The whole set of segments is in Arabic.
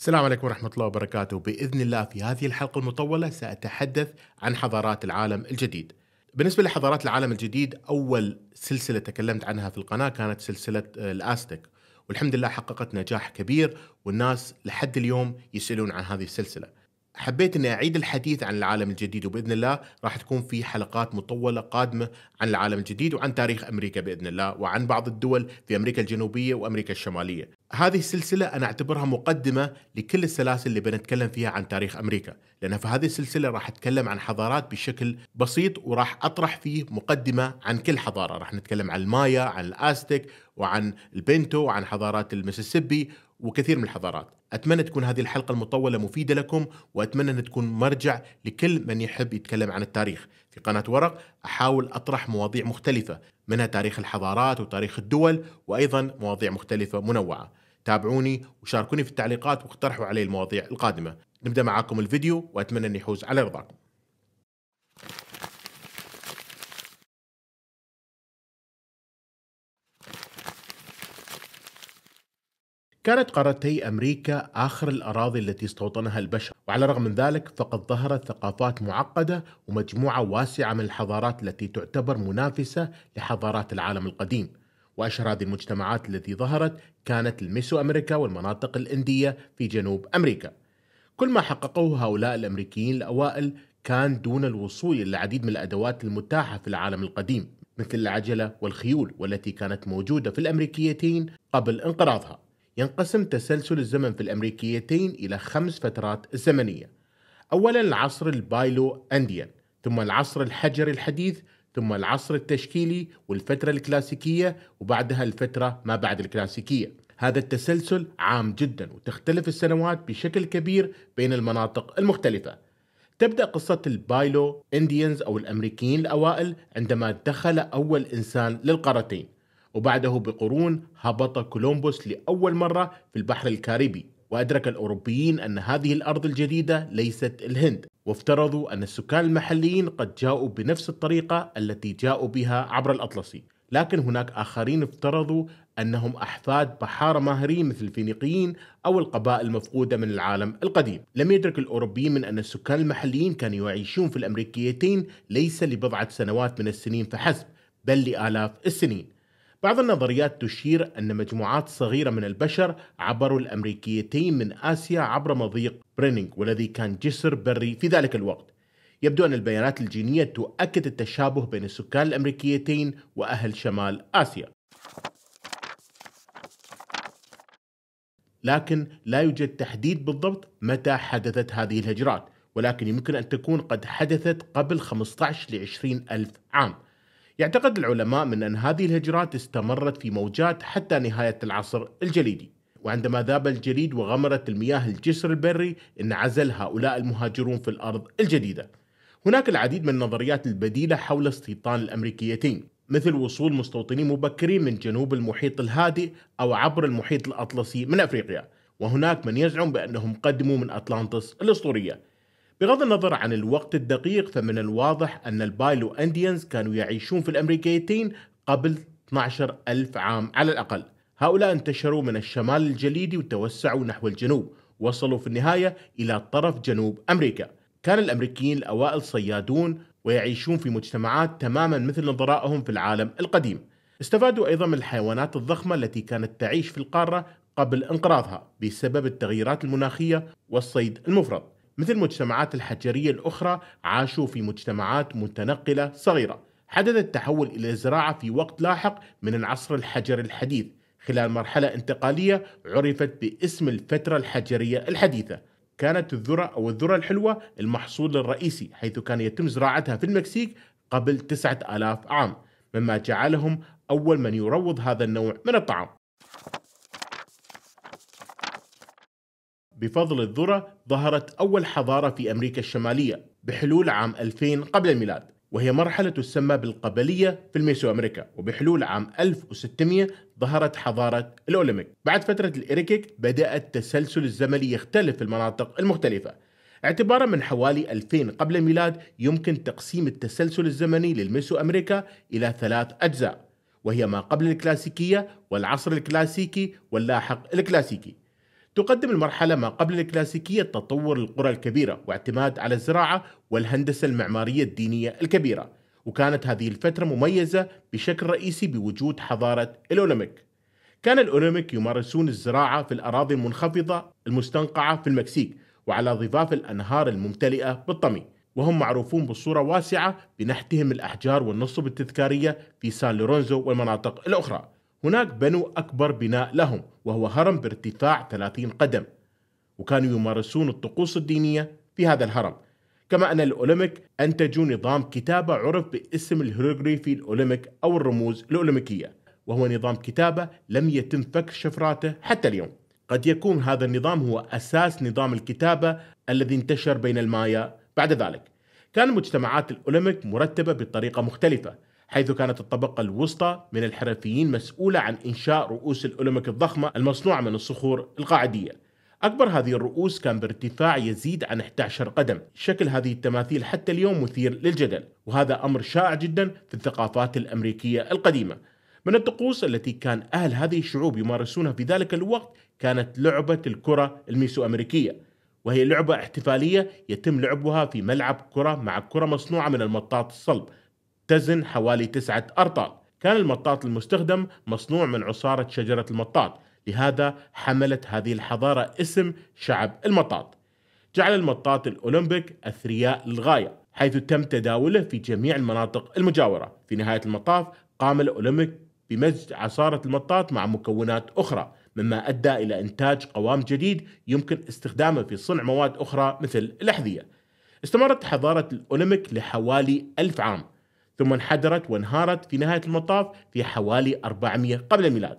السلام عليكم ورحمة الله وبركاته بإذن الله في هذه الحلقة المطولة سأتحدث عن حضارات العالم الجديد بالنسبة لحضارات العالم الجديد أول سلسلة تكلمت عنها في القناة كانت سلسلة آه، الأستك والحمد لله حققت نجاح كبير والناس لحد اليوم يسألون عن هذه السلسلة حبيت اني اعيد الحديث عن العالم الجديد وباذن الله راح تكون في حلقات مطوله قادمه عن العالم الجديد وعن تاريخ امريكا باذن الله وعن بعض الدول في امريكا الجنوبيه وامريكا الشماليه. هذه السلسله انا اعتبرها مقدمه لكل السلاسل اللي بنتكلم فيها عن تاريخ امريكا، لان في هذه السلسله راح اتكلم عن حضارات بشكل بسيط وراح اطرح فيه مقدمه عن كل حضاره، راح نتكلم عن المايا، عن الاستك، وعن البنتو، وعن حضارات المسيسيبي وكثير من الحضارات. أتمنى تكون هذه الحلقة المطولة مفيدة لكم وأتمنى أن تكون مرجع لكل من يحب يتكلم عن التاريخ في قناة ورق أحاول أطرح مواضيع مختلفة منها تاريخ الحضارات وتاريخ الدول وأيضا مواضيع مختلفة منوعة تابعوني وشاركوني في التعليقات واقترحوا علي المواضيع القادمة نبدأ معاكم الفيديو وأتمنى أن يحوز على رضاكم كانت قارتي أمريكا آخر الأراضي التي استوطنها البشر وعلى الرغم من ذلك فقد ظهرت ثقافات معقدة ومجموعة واسعة من الحضارات التي تعتبر منافسة لحضارات العالم القديم وأشهر هذه المجتمعات التي ظهرت كانت الميسو أمريكا والمناطق الإندية في جنوب أمريكا كل ما حققوه هؤلاء الأمريكيين الأوائل كان دون الوصول إلى العديد من الأدوات المتاحة في العالم القديم مثل العجلة والخيول والتي كانت موجودة في الأمريكيتين قبل انقراضها ينقسم تسلسل الزمن في الأمريكيتين إلى خمس فترات زمنية أولا العصر البايلو أنديان ثم العصر الحجري الحديث ثم العصر التشكيلي والفترة الكلاسيكية وبعدها الفترة ما بعد الكلاسيكية هذا التسلسل عام جدا وتختلف السنوات بشكل كبير بين المناطق المختلفة تبدأ قصة البايلو إنديانز أو الأمريكيين الأوائل عندما دخل أول إنسان للقارتين وبعده بقرون هبط كولومبوس لأول مرة في البحر الكاريبي وأدرك الأوروبيين أن هذه الأرض الجديدة ليست الهند وافترضوا أن السكان المحليين قد جاءوا بنفس الطريقة التي جاءوا بها عبر الأطلسي لكن هناك آخرين افترضوا أنهم أحفاد بحارة ماهرين مثل الفينيقيين أو القبائل المفقودة من العالم القديم لم يدرك الأوروبيين من أن السكان المحليين كانوا يعيشون في الأمريكيتين ليس لبضعة سنوات من السنين فحسب بل لآلاف السنين بعض النظريات تشير أن مجموعات صغيرة من البشر عبروا الأمريكيتين من آسيا عبر مضيق برينينغ والذي كان جسر بري في ذلك الوقت يبدو أن البيانات الجينية تؤكد التشابه بين السكان الأمريكيتين وأهل شمال آسيا لكن لا يوجد تحديد بالضبط متى حدثت هذه الهجرات ولكن يمكن أن تكون قد حدثت قبل 15 ل 20 ألف عام يعتقد العلماء من أن هذه الهجرات استمرت في موجات حتى نهاية العصر الجليدي وعندما ذاب الجليد وغمرت المياه الجسر البري انعزل هؤلاء المهاجرون في الأرض الجديدة هناك العديد من النظريات البديلة حول استيطان الأمريكيتين مثل وصول مستوطنين مبكرين من جنوب المحيط الهادئ أو عبر المحيط الأطلسي من أفريقيا وهناك من يزعم بأنهم قدموا من أطلانتس الأسطورية بغض النظر عن الوقت الدقيق فمن الواضح أن البايلو أنديانز كانوا يعيشون في الأمريكيتين قبل 12 ألف عام على الأقل هؤلاء انتشروا من الشمال الجليدي وتوسعوا نحو الجنوب وصلوا في النهاية إلى طرف جنوب أمريكا كان الأمريكيين الأوائل صيادون ويعيشون في مجتمعات تماما مثل نظرائهم في العالم القديم استفادوا أيضا من الحيوانات الضخمة التي كانت تعيش في القارة قبل انقراضها بسبب التغييرات المناخية والصيد المفرط مثل المجتمعات الحجرية الأخرى عاشوا في مجتمعات متنقلة صغيرة حدث التحول إلى الزراعة في وقت لاحق من العصر الحجري الحديث خلال مرحلة انتقالية عرفت باسم الفترة الحجرية الحديثة كانت الذرة أو الذرة الحلوة المحصول الرئيسي حيث كان يتم زراعتها في المكسيك قبل 9000 عام مما جعلهم أول من يروض هذا النوع من الطعام بفضل الذرة ظهرت أول حضارة في أمريكا الشمالية بحلول عام 2000 قبل الميلاد وهي مرحلة تسمى بالقبلية في الميسو أمريكا وبحلول عام 1600 ظهرت حضارة الأولمك بعد فترة الإريكيك بدأ التسلسل الزمني يختلف في المناطق المختلفة اعتبارا من حوالي 2000 قبل الميلاد يمكن تقسيم التسلسل الزمني للميسو أمريكا إلى ثلاث أجزاء وهي ما قبل الكلاسيكية والعصر الكلاسيكي واللاحق الكلاسيكي تقدم المرحلة ما قبل الكلاسيكية تطور القرى الكبيرة واعتماد على الزراعة والهندسة المعمارية الدينية الكبيرة وكانت هذه الفترة مميزة بشكل رئيسي بوجود حضارة الأولمك كان الأولمك يمارسون الزراعة في الأراضي المنخفضة المستنقعة في المكسيك وعلى ضفاف الأنهار الممتلئة بالطمي وهم معروفون بصورة واسعة بنحتهم الأحجار والنصب التذكارية في سان لورونزو والمناطق الأخرى هناك بنوا أكبر بناء لهم وهو هرم بارتفاع 30 قدم وكانوا يمارسون الطقوس الدينية في هذا الهرم كما أن الأولمك أنتجوا نظام كتابة عرف باسم الهيروغليفي الأولمك أو الرموز الأولمكية وهو نظام كتابة لم يتم فك شفراته حتى اليوم قد يكون هذا النظام هو أساس نظام الكتابة الذي انتشر بين المايا بعد ذلك كان مجتمعات الأولمك مرتبة بطريقة مختلفة حيث كانت الطبقة الوسطى من الحرفيين مسؤولة عن إنشاء رؤوس الأولمك الضخمة المصنوعة من الصخور القاعدية أكبر هذه الرؤوس كان بارتفاع يزيد عن 11 قدم شكل هذه التماثيل حتى اليوم مثير للجدل وهذا أمر شائع جدا في الثقافات الأمريكية القديمة من الطقوس التي كان أهل هذه الشعوب يمارسونها في ذلك الوقت كانت لعبة الكرة الميسو أمريكية وهي لعبة احتفالية يتم لعبها في ملعب كرة مع كرة مصنوعة من المطاط الصلب تزن حوالي تسعة أرطال كان المطاط المستخدم مصنوع من عصارة شجرة المطاط لهذا حملت هذه الحضارة اسم شعب المطاط جعل المطاط الأولمبيك أثرياء للغاية حيث تم تداوله في جميع المناطق المجاورة في نهاية المطاف قام الأولمبيك بمزج عصارة المطاط مع مكونات أخرى مما أدى إلى إنتاج قوام جديد يمكن استخدامه في صنع مواد أخرى مثل الأحذية استمرت حضارة الأولمبيك لحوالي ألف عام ثم انحدرت وانهارت في نهاية المطاف في حوالي 400 قبل الميلاد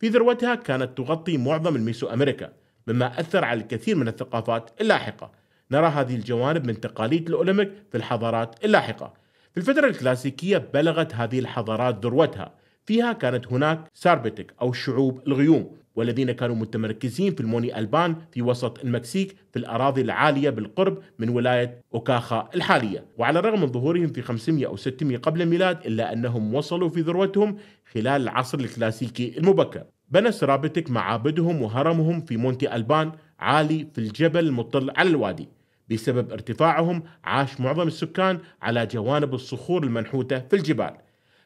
في ذروتها كانت تغطي معظم الميسو أمريكا مما أثر على الكثير من الثقافات اللاحقة نرى هذه الجوانب من تقاليد الأولمبيك في الحضارات اللاحقة في الفترة الكلاسيكية بلغت هذه الحضارات ذروتها فيها كانت هناك ساربتك أو شعوب الغيوم والذين كانوا متمركزين في الموني ألبان في وسط المكسيك في الأراضي العالية بالقرب من ولاية أوكاخا الحالية وعلى الرغم من ظهورهم في 500 أو 600 قبل الميلاد إلا أنهم وصلوا في ذروتهم خلال العصر الكلاسيكي المبكر بنى سرابتك معابدهم وهرمهم في مونتي ألبان عالي في الجبل المطل على الوادي بسبب ارتفاعهم عاش معظم السكان على جوانب الصخور المنحوتة في الجبال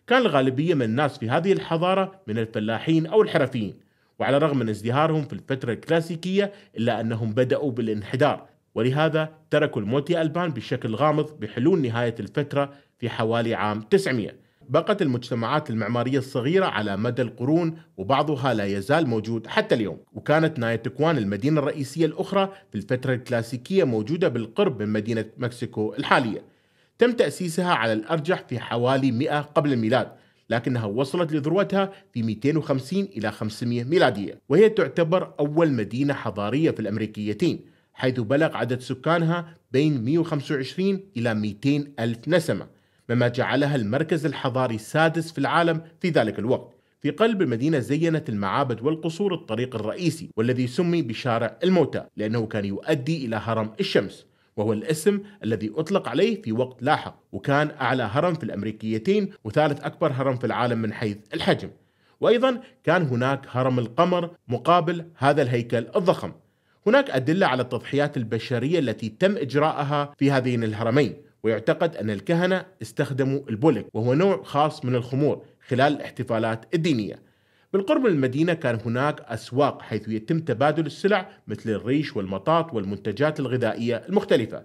كان الغالبية من الناس في هذه الحضارة من الفلاحين أو الحرفيين وعلى الرغم من ازدهارهم في الفترة الكلاسيكية إلا أنهم بدأوا بالانحدار ولهذا تركوا الموتي ألبان بشكل غامض بحلول نهاية الفترة في حوالي عام 900 بقت المجتمعات المعمارية الصغيرة على مدى القرون وبعضها لا يزال موجود حتى اليوم وكانت نايتكوان المدينة الرئيسية الأخرى في الفترة الكلاسيكية موجودة بالقرب من مدينة مكسيكو الحالية تم تأسيسها على الأرجح في حوالي 100 قبل الميلاد لكنها وصلت لذروتها في 250 إلى 500 ميلادية وهي تعتبر أول مدينة حضارية في الأمريكيتين حيث بلغ عدد سكانها بين 125 إلى 200 ألف نسمة مما جعلها المركز الحضاري السادس في العالم في ذلك الوقت في قلب المدينة زينت المعابد والقصور الطريق الرئيسي والذي سمي بشارع الموتى لأنه كان يؤدي إلى هرم الشمس وهو الاسم الذي أطلق عليه في وقت لاحق وكان أعلى هرم في الأمريكيتين وثالث أكبر هرم في العالم من حيث الحجم وأيضا كان هناك هرم القمر مقابل هذا الهيكل الضخم هناك أدلة على التضحيات البشرية التي تم إجراءها في هذين الهرمين ويعتقد أن الكهنة استخدموا البولك وهو نوع خاص من الخمور خلال الاحتفالات الدينية بالقرب من المدينة كان هناك أسواق حيث يتم تبادل السلع مثل الريش والمطاط والمنتجات الغذائية المختلفة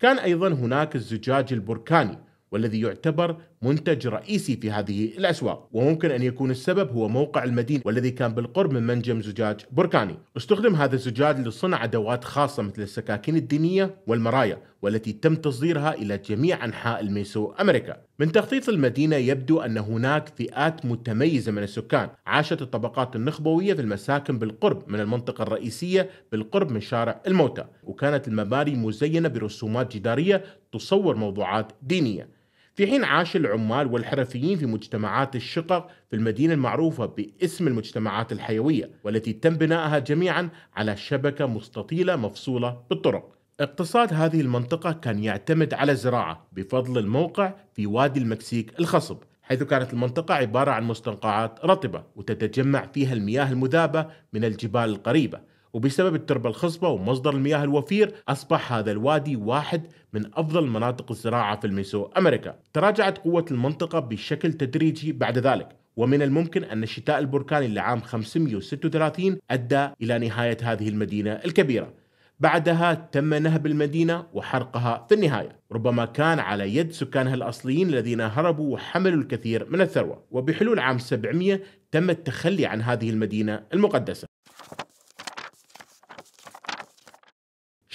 كان أيضا هناك الزجاج البركاني والذي يعتبر منتج رئيسي في هذه الأسواق وممكن أن يكون السبب هو موقع المدينة والذي كان بالقرب من منجم زجاج بركاني استخدم هذا الزجاج لصنع أدوات خاصة مثل السكاكين الدينية والمرايا والتي تم تصديرها إلى جميع أنحاء الميسو أمريكا من تخطيط المدينة يبدو أن هناك فئات متميزة من السكان عاشت الطبقات النخبوية في المساكن بالقرب من المنطقة الرئيسية بالقرب من شارع الموتى وكانت المباني مزينة برسومات جدارية تصور موضوعات دينية في حين عاش العمال والحرفيين في مجتمعات الشقق في المدينة المعروفة باسم المجتمعات الحيوية والتي تم بنائها جميعا على شبكة مستطيلة مفصولة بالطرق اقتصاد هذه المنطقة كان يعتمد على الزراعة بفضل الموقع في وادي المكسيك الخصب حيث كانت المنطقة عبارة عن مستنقعات رطبة وتتجمع فيها المياه المذابة من الجبال القريبة وبسبب التربة الخصبة ومصدر المياه الوفير أصبح هذا الوادي واحد من أفضل مناطق الزراعة في الميسو أمريكا تراجعت قوة المنطقة بشكل تدريجي بعد ذلك ومن الممكن أن الشتاء البركاني لعام 536 أدى إلى نهاية هذه المدينة الكبيرة بعدها تم نهب المدينة وحرقها في النهاية ربما كان على يد سكانها الأصليين الذين هربوا وحملوا الكثير من الثروة وبحلول عام 700 تم التخلي عن هذه المدينة المقدسة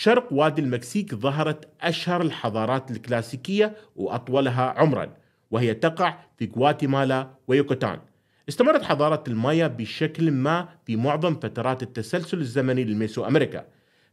شرق وادي المكسيك ظهرت أشهر الحضارات الكلاسيكية وأطولها عمرا وهي تقع في غواتيمالا ويوكوتان استمرت حضارة المايا بشكل ما في معظم فترات التسلسل الزمني للميسو أمريكا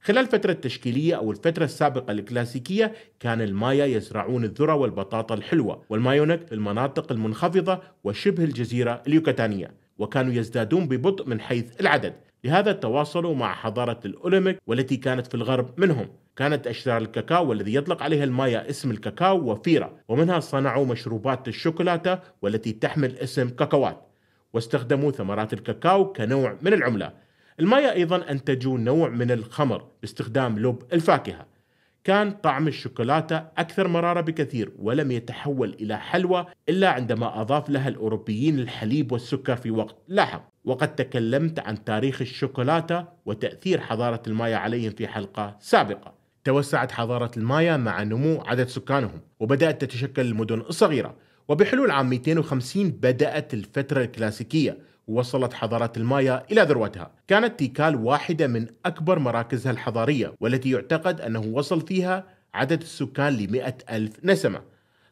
خلال الفترة التشكيلية أو الفترة السابقة الكلاسيكية كان المايا يزرعون الذرة والبطاطا الحلوة والمايونك في المناطق المنخفضة وشبه الجزيرة اليوكتانية وكانوا يزدادون ببطء من حيث العدد لهذا تواصلوا مع حضارة الأولمك والتي كانت في الغرب منهم كانت أشجار الكاكاو والذي يطلق عليها المايا اسم الكاكاو وفيرة ومنها صنعوا مشروبات الشوكولاتة والتي تحمل اسم كاكاوات واستخدموا ثمرات الكاكاو كنوع من العملة المايا أيضا أنتجوا نوع من الخمر باستخدام لب الفاكهة كان طعم الشوكولاتة أكثر مرارة بكثير ولم يتحول إلى حلوى إلا عندما أضاف لها الأوروبيين الحليب والسكر في وقت لاحق وقد تكلمت عن تاريخ الشوكولاتة وتأثير حضارة المايا عليهم في حلقة سابقة توسعت حضارة المايا مع نمو عدد سكانهم وبدأت تتشكل المدن الصغيرة وبحلول عام 250 بدأت الفترة الكلاسيكية ووصلت حضارة المايا إلى ذروتها كانت تيكال واحدة من أكبر مراكزها الحضارية والتي يعتقد أنه وصل فيها عدد السكان لمئة ألف نسمة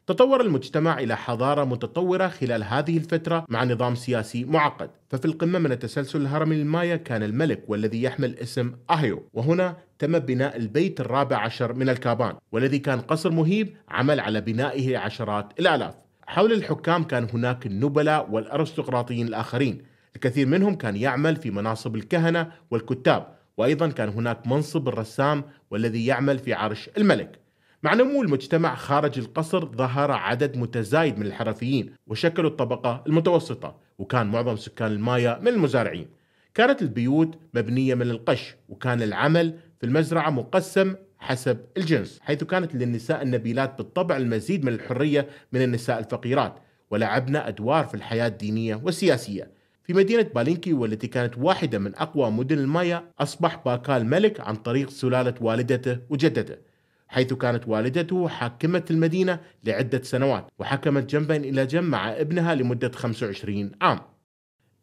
تطور المجتمع إلى حضارة متطورة خلال هذه الفترة مع نظام سياسي معقد ففي القمة من التسلسل الهرمي المايا كان الملك والذي يحمل اسم أهيو وهنا تم بناء البيت الرابع عشر من الكابان والذي كان قصر مهيب عمل على بنائه عشرات الآلاف حول الحكام كان هناك النبلاء والارستقراطيين الاخرين، الكثير منهم كان يعمل في مناصب الكهنه والكتاب، وايضا كان هناك منصب الرسام والذي يعمل في عرش الملك. مع نمو المجتمع خارج القصر ظهر عدد متزايد من الحرفيين وشكلوا الطبقه المتوسطه، وكان معظم سكان المايا من المزارعين. كانت البيوت مبنيه من القش، وكان العمل في المزرعه مقسم حسب الجنس حيث كانت للنساء النبيلات بالطبع المزيد من الحرية من النساء الفقيرات ولعبن أدوار في الحياة الدينية والسياسية في مدينة بالينكي والتي كانت واحدة من أقوى مدن المايا أصبح باكال ملك عن طريق سلالة والدته وجدته حيث كانت والدته حاكمة المدينة لعدة سنوات وحكمت جنبا إلى جنب مع ابنها لمدة 25 عام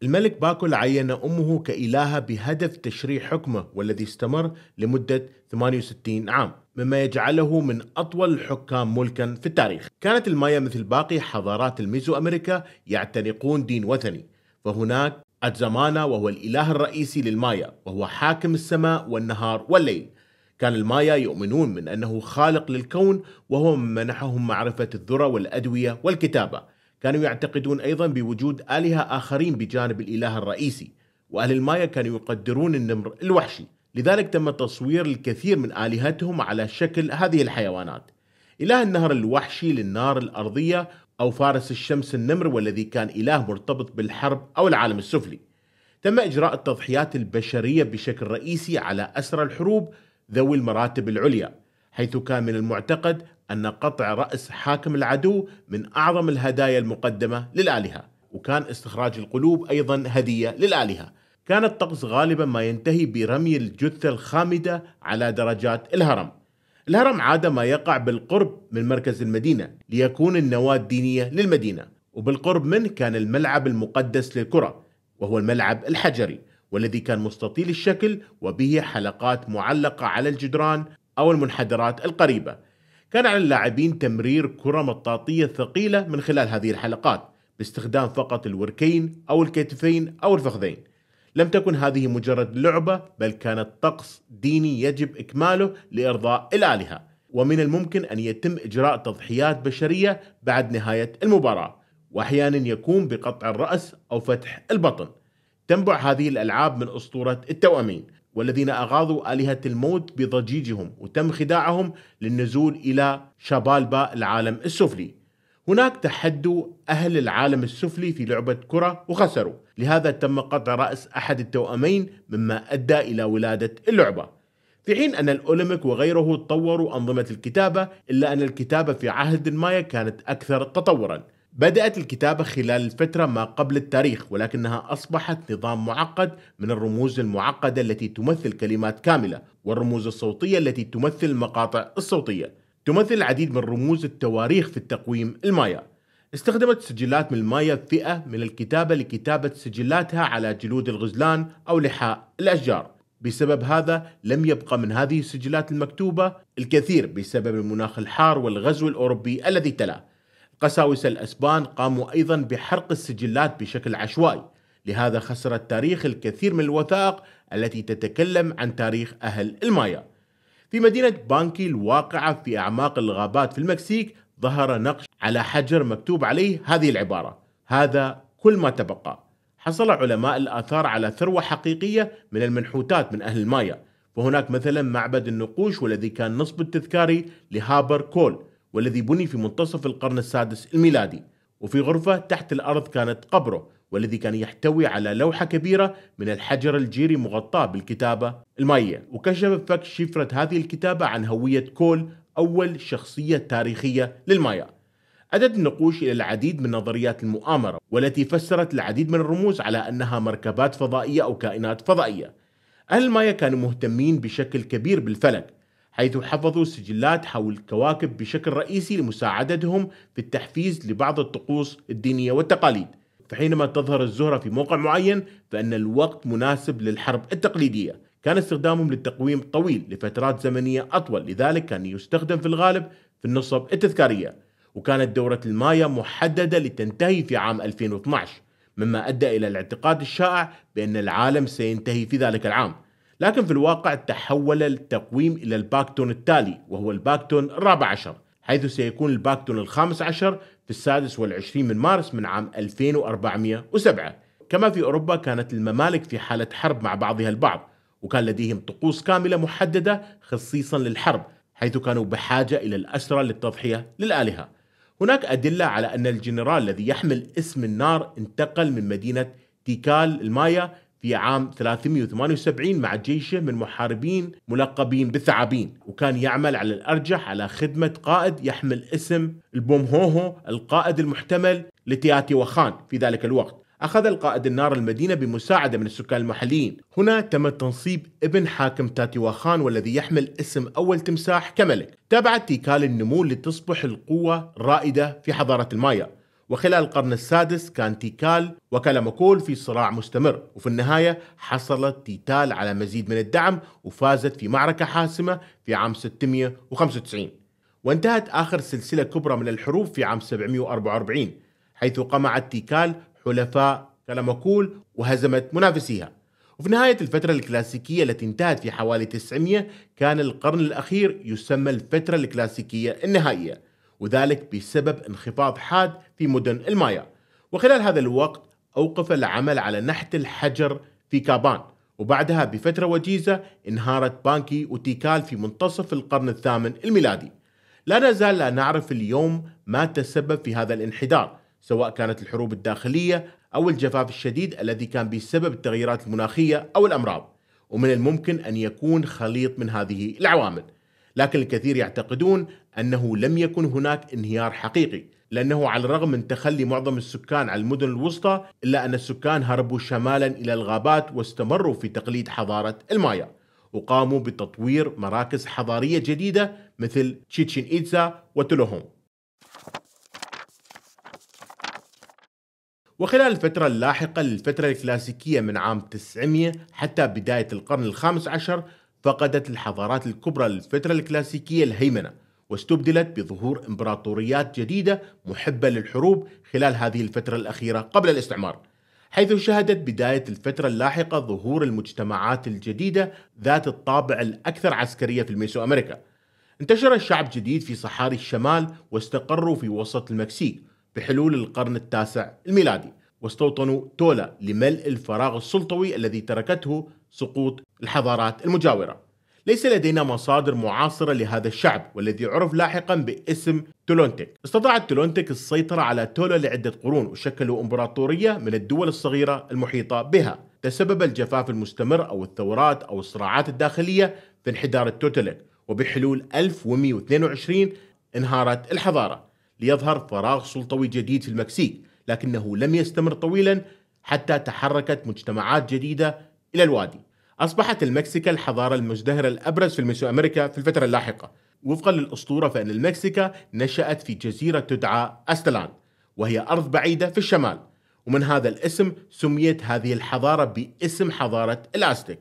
الملك باكر عين أمه كإلهة بهدف تشريع حكمه والذي استمر لمدة 68 عام مما يجعله من أطول الحكام ملكا في التاريخ كانت المايا مثل باقي حضارات الميزو أمريكا يعتنقون دين وثني فهناك أتزامانا وهو الإله الرئيسي للمايا وهو حاكم السماء والنهار والليل كان المايا يؤمنون من أنه خالق للكون وهو من منحهم معرفة الذرة والأدوية والكتابة كانوا يعتقدون أيضا بوجود آلهة آخرين بجانب الإله الرئيسي وأهل المايا كانوا يقدرون النمر الوحشي لذلك تم تصوير الكثير من آلهتهم على شكل هذه الحيوانات إله النهر الوحشي للنار الأرضية أو فارس الشمس النمر والذي كان إله مرتبط بالحرب أو العالم السفلي تم إجراء التضحيات البشرية بشكل رئيسي على أسرى الحروب ذوي المراتب العليا حيث كان من المعتقد أن قطع رأس حاكم العدو من أعظم الهدايا المقدمة للآلهة وكان استخراج القلوب أيضا هدية للآلهة كان الطقس غالبا ما ينتهي برمي الجثة الخامدة على درجات الهرم الهرم عادة ما يقع بالقرب من مركز المدينة ليكون النواة الدينية للمدينة وبالقرب منه كان الملعب المقدس للكرة وهو الملعب الحجري والذي كان مستطيل الشكل وبه حلقات معلقة على الجدران أو المنحدرات القريبة كان على اللاعبين تمرير كرة مطاطية ثقيلة من خلال هذه الحلقات باستخدام فقط الوركين أو الكتفين أو الفخذين لم تكن هذه مجرد لعبة بل كانت طقس ديني يجب إكماله لإرضاء الآلهة ومن الممكن أن يتم إجراء تضحيات بشرية بعد نهاية المباراة وأحيانا يكون بقطع الرأس أو فتح البطن تنبع هذه الألعاب من أسطورة التوأمين والذين أغاظوا آلهة الموت بضجيجهم وتم خداعهم للنزول إلى شابالبا العالم السفلي هناك تحدوا أهل العالم السفلي في لعبة كرة وخسروا لهذا تم قطع رأس أحد التوأمين مما أدى إلى ولادة اللعبة في حين أن الأولمبيك وغيره طوروا أنظمة الكتابة إلا أن الكتابة في عهد المايا كانت أكثر تطورا بدأت الكتابة خلال الفترة ما قبل التاريخ ولكنها أصبحت نظام معقد من الرموز المعقدة التي تمثل كلمات كاملة والرموز الصوتية التي تمثل المقاطع الصوتية تمثل العديد من رموز التواريخ في التقويم المايا استخدمت سجلات من المايا فئة من الكتابة لكتابة سجلاتها على جلود الغزلان أو لحاء الأشجار بسبب هذا لم يبقى من هذه السجلات المكتوبة الكثير بسبب المناخ الحار والغزو الأوروبي الذي تلاه قساوسة الأسبان قاموا أيضا بحرق السجلات بشكل عشوائي لهذا خسر التاريخ الكثير من الوثائق التي تتكلم عن تاريخ أهل المايا في مدينة بانكي الواقعة في أعماق الغابات في المكسيك ظهر نقش على حجر مكتوب عليه هذه العبارة هذا كل ما تبقى حصل علماء الآثار على ثروة حقيقية من المنحوتات من أهل المايا فهناك مثلا معبد النقوش والذي كان نصب التذكاري لهابر كول والذي بني في منتصف القرن السادس الميلادي وفي غرفة تحت الأرض كانت قبره والذي كان يحتوي على لوحة كبيرة من الحجر الجيري مغطاة بالكتابة المائية وكشف فك شفرة هذه الكتابة عن هوية كول أول شخصية تاريخية للمايا أدت النقوش إلى العديد من نظريات المؤامرة والتي فسرت العديد من الرموز على أنها مركبات فضائية أو كائنات فضائية أهل المايا كانوا مهتمين بشكل كبير بالفلك حيث حفظوا سجلات حول الكواكب بشكل رئيسي لمساعدتهم في التحفيز لبعض الطقوس الدينية والتقاليد فحينما تظهر الزهرة في موقع معين فإن الوقت مناسب للحرب التقليدية كان استخدامهم للتقويم طويل لفترات زمنية أطول لذلك كان يستخدم في الغالب في النصب التذكارية وكانت دورة المايا محددة لتنتهي في عام 2012 مما أدى إلى الاعتقاد الشائع بأن العالم سينتهي في ذلك العام لكن في الواقع تحول التقويم إلى الباكتون التالي وهو الباكتون الرابع عشر حيث سيكون الباكتون الخامس عشر في السادس والعشرين من مارس من عام 2407 كما في أوروبا كانت الممالك في حالة حرب مع بعضها البعض وكان لديهم طقوس كاملة محددة خصيصا للحرب حيث كانوا بحاجة إلى الأسرى للتضحية للآلهة هناك أدلة على أن الجنرال الذي يحمل اسم النار انتقل من مدينة تيكال المايا في عام 378 مع جيشه من محاربين ملقبين بالثعابين وكان يعمل على الأرجح على خدمة قائد يحمل اسم البومهوهو القائد المحتمل لتياتي وخان في ذلك الوقت أخذ القائد النار المدينة بمساعدة من السكان المحليين هنا تم تنصيب ابن حاكم وخان والذي يحمل اسم أول تمساح كملك تابعت تيكال النمو لتصبح القوة الرائدة في حضارة المايا وخلال القرن السادس كان تيكال وكلاموكول في صراع مستمر وفي النهاية حصلت تيتال على مزيد من الدعم وفازت في معركة حاسمة في عام 695 وانتهت آخر سلسلة كبرى من الحروب في عام 744 حيث قمعت تيكال حلفاء كلاموكول وهزمت منافسيها وفي نهاية الفترة الكلاسيكية التي انتهت في حوالي 900 كان القرن الأخير يسمى الفترة الكلاسيكية النهائية وذلك بسبب انخفاض حاد في مدن المايا وخلال هذا الوقت أوقف العمل على نحت الحجر في كابان وبعدها بفترة وجيزة انهارت بانكي وتيكال في منتصف القرن الثامن الميلادي لا نزال لا نعرف اليوم ما تسبب في هذا الانحدار سواء كانت الحروب الداخلية أو الجفاف الشديد الذي كان بسبب التغييرات المناخية أو الأمراض ومن الممكن أن يكون خليط من هذه العوامل لكن الكثير يعتقدون أنه لم يكن هناك انهيار حقيقي لأنه على الرغم من تخلي معظم السكان على المدن الوسطى إلا أن السكان هربوا شمالا إلى الغابات واستمروا في تقليد حضارة المايا وقاموا بتطوير مراكز حضارية جديدة مثل تشيتشين إيتزا وتلوهوم وخلال الفترة اللاحقة للفترة الكلاسيكية من عام 900 حتى بداية القرن الخامس عشر فقدت الحضارات الكبرى للفترة الكلاسيكية الهيمنة واستبدلت بظهور امبراطوريات جديدة محبة للحروب خلال هذه الفترة الأخيرة قبل الاستعمار حيث شهدت بداية الفترة اللاحقة ظهور المجتمعات الجديدة ذات الطابع الأكثر عسكرية في الميسو أمريكا انتشر الشعب جديد في صحاري الشمال واستقروا في وسط المكسيك بحلول القرن التاسع الميلادي واستوطنوا تولا لملء الفراغ السلطوي الذي تركته سقوط الحضارات المجاورة ليس لدينا مصادر معاصرة لهذا الشعب والذي عرف لاحقا باسم تولونتك استطاعت تولونتك السيطرة على تولا لعدة قرون وشكلوا إمبراطورية من الدول الصغيرة المحيطة بها تسبب الجفاف المستمر أو الثورات أو الصراعات الداخلية في انحدار التوتلك وبحلول 1122 انهارت الحضارة ليظهر فراغ سلطوي جديد في المكسيك لكنه لم يستمر طويلا حتى تحركت مجتمعات جديدة إلى الوادي أصبحت المكسيكا الحضارة المزدهرة الأبرز في أمريكا في الفترة اللاحقة وفقا للأسطورة فإن المكسيكا نشأت في جزيرة تدعى أستلان وهي أرض بعيدة في الشمال ومن هذا الاسم سميت هذه الحضارة باسم حضارة الأستيك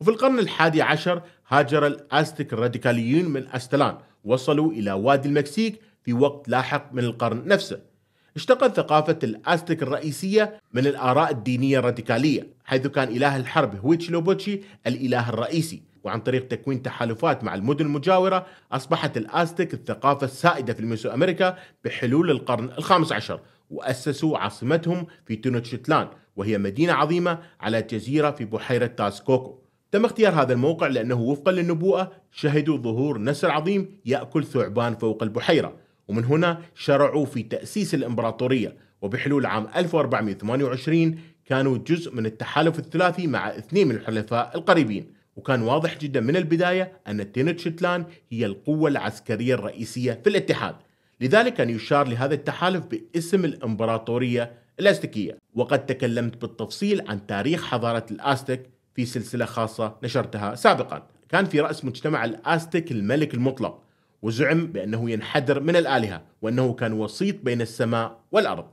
وفي القرن الحادي عشر هاجر الأستيك الراديكاليين من أستلان وصلوا إلى وادي المكسيك في وقت لاحق من القرن نفسه اشتقت ثقافة الأستك الرئيسية من الآراء الدينية الراديكالية حيث كان إله الحرب هويتشلوبوتشي الإله الرئيسي وعن طريق تكوين تحالفات مع المدن المجاورة أصبحت الأستك الثقافة السائدة في ميسو أمريكا بحلول القرن الخامس عشر وأسسوا عاصمتهم في تونتشتلان وهي مدينة عظيمة على جزيرة في بحيرة تاسكوكو تم اختيار هذا الموقع لأنه وفقا للنبوءة شهدوا ظهور نسر عظيم يأكل ثعبان فوق البحيرة ومن هنا شرعوا في تأسيس الإمبراطورية وبحلول عام 1428 كانوا جزء من التحالف الثلاثي مع اثنين من الحلفاء القريبين وكان واضح جدا من البداية أن تينتشتلان هي القوة العسكرية الرئيسية في الاتحاد لذلك كان يشار لهذا التحالف باسم الإمبراطورية الأستكية وقد تكلمت بالتفصيل عن تاريخ حضارة الأستك في سلسلة خاصة نشرتها سابقا كان في رأس مجتمع الأستك الملك المطلق وزعم بأنه ينحدر من الآلهة وأنه كان وسيط بين السماء والأرض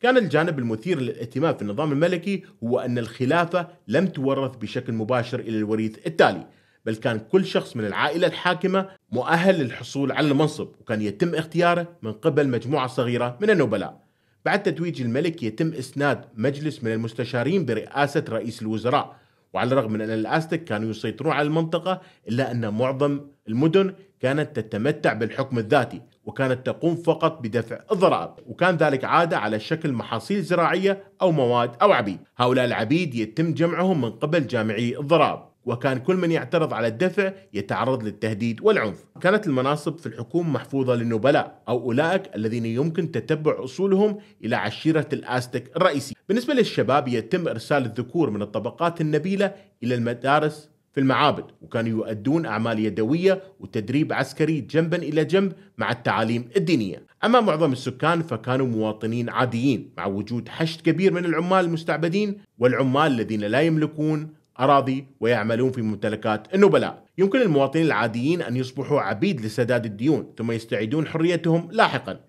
كان الجانب المثير للاهتمام في النظام الملكي هو أن الخلافة لم تورث بشكل مباشر إلى الوريث التالي بل كان كل شخص من العائلة الحاكمة مؤهل للحصول على المنصب وكان يتم اختياره من قبل مجموعة صغيرة من النبلاء بعد تتويج الملك يتم إسناد مجلس من المستشارين برئاسة رئيس الوزراء وعلى الرغم من أن الاستك كانوا يسيطرون على المنطقة إلا أن معظم المدن كانت تتمتع بالحكم الذاتي وكانت تقوم فقط بدفع الضرائب وكان ذلك عادة على شكل محاصيل زراعية أو مواد أو عبيد هؤلاء العبيد يتم جمعهم من قبل جامعي الضرائب وكان كل من يعترض على الدفع يتعرض للتهديد والعنف. كانت المناصب في الحكومة محفوظة للنبلاء أو أولئك الذين يمكن تتبع أصولهم إلى عشيرة الآستك الرئيسي. بالنسبة للشباب يتم إرسال الذكور من الطبقات النبيلة إلى المدارس في المعابد وكانوا يؤدون أعمال يدوية وتدريب عسكري جنبا إلى جنب مع التعاليم الدينية أما معظم السكان فكانوا مواطنين عاديين مع وجود حشد كبير من العمال المستعبدين والعمال الذين لا يملكون أراضي ويعملون في ممتلكات النبلاء يمكن للمواطنين العاديين أن يصبحوا عبيد لسداد الديون ثم يستعيدون حريتهم لاحقا